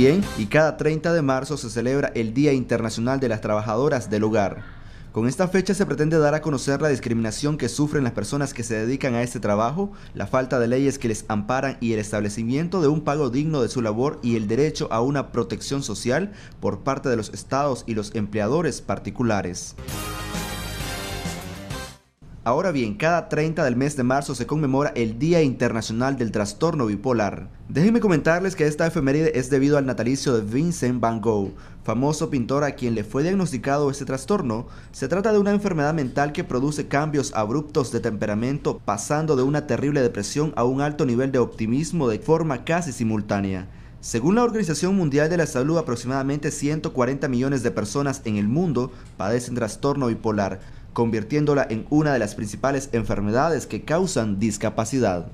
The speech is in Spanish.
Bien, y cada 30 de marzo se celebra el Día Internacional de las Trabajadoras del Hogar. Con esta fecha se pretende dar a conocer la discriminación que sufren las personas que se dedican a este trabajo, la falta de leyes que les amparan y el establecimiento de un pago digno de su labor y el derecho a una protección social por parte de los estados y los empleadores particulares. Ahora bien, cada 30 del mes de marzo se conmemora el Día Internacional del Trastorno Bipolar. Déjenme comentarles que esta efeméride es debido al natalicio de Vincent Van Gogh, famoso pintor a quien le fue diagnosticado este trastorno. Se trata de una enfermedad mental que produce cambios abruptos de temperamento pasando de una terrible depresión a un alto nivel de optimismo de forma casi simultánea. Según la Organización Mundial de la Salud, aproximadamente 140 millones de personas en el mundo padecen trastorno bipolar, convirtiéndola en una de las principales enfermedades que causan discapacidad.